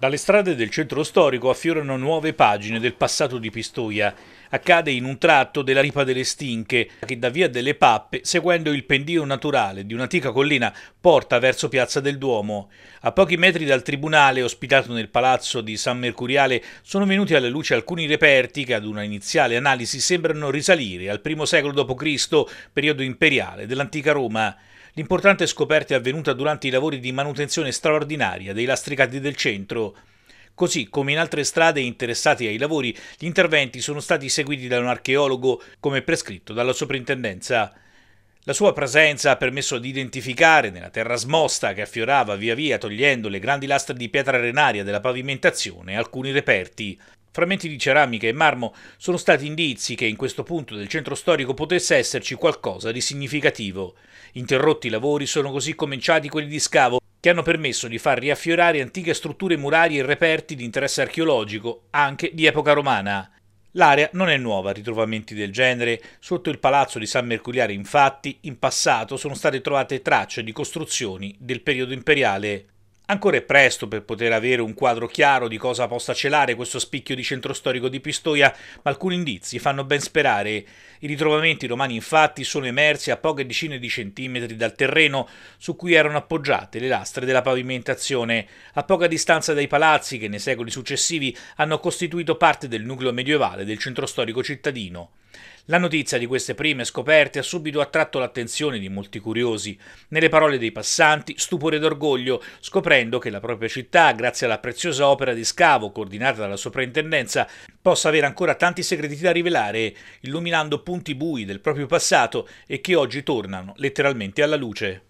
Dalle strade del centro storico affiorano nuove pagine del passato di Pistoia. Accade in un tratto della Ripa delle Stinche, che da Via delle Pappe, seguendo il pendio naturale di un'antica collina, porta verso Piazza del Duomo. A pochi metri dal tribunale, ospitato nel palazzo di San Mercuriale, sono venuti alla luce alcuni reperti che ad una iniziale analisi sembrano risalire al primo secolo d.C., periodo imperiale dell'antica Roma. L'importante scoperta è avvenuta durante i lavori di manutenzione straordinaria dei lastricati del centro. Così come in altre strade interessate ai lavori, gli interventi sono stati seguiti da un archeologo come prescritto dalla soprintendenza. La sua presenza ha permesso di identificare nella terra smosta che affiorava via via togliendo le grandi lastre di pietra arenaria della pavimentazione alcuni reperti. Frammenti di ceramica e marmo sono stati indizi che in questo punto del centro storico potesse esserci qualcosa di significativo. Interrotti i lavori sono così cominciati quelli di scavo che hanno permesso di far riaffiorare antiche strutture murarie e reperti di interesse archeologico, anche di epoca romana. L'area non è nuova a ritrovamenti del genere. Sotto il palazzo di San Mercuriale, infatti, in passato sono state trovate tracce di costruzioni del periodo imperiale. Ancora è presto per poter avere un quadro chiaro di cosa possa celare questo spicchio di centro storico di Pistoia, ma alcuni indizi fanno ben sperare. I ritrovamenti romani infatti sono emersi a poche decine di centimetri dal terreno su cui erano appoggiate le lastre della pavimentazione, a poca distanza dai palazzi che nei secoli successivi hanno costituito parte del nucleo medievale del centro storico cittadino. La notizia di queste prime scoperte ha subito attratto l'attenzione di molti curiosi. Nelle parole dei passanti, stupore ed orgoglio, scoprendo che la propria città, grazie alla preziosa opera di scavo coordinata dalla soprintendenza, possa avere ancora tanti segreti da rivelare, illuminando punti bui del proprio passato e che oggi tornano letteralmente alla luce.